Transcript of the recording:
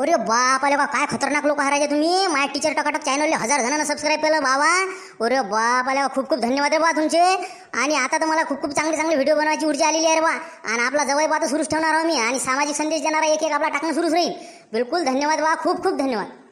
अरे बाप बा काय खतरनाक लोक हरायचे तुम्ही माय टीचर टकाटक चॅनलले हजार जणांना सबस्क्राईब केलं बाबा अरे बाप बा खूप खूप धन्यवाद रे बा तुमचे आणि आता तर मला खूप खूप चांगले चांगले व्हिडिओ बनवायची ऊर्जा आलेली आहे रे बा आणि आपला जवळ बा सुरूच ठेवणार आहोत मी आणि सामाजिक संदेश देणारा एक एक आपला टाकणं सुरूच राहील बिलकुल धन्यवाद बा खूप खूप धन्यवाद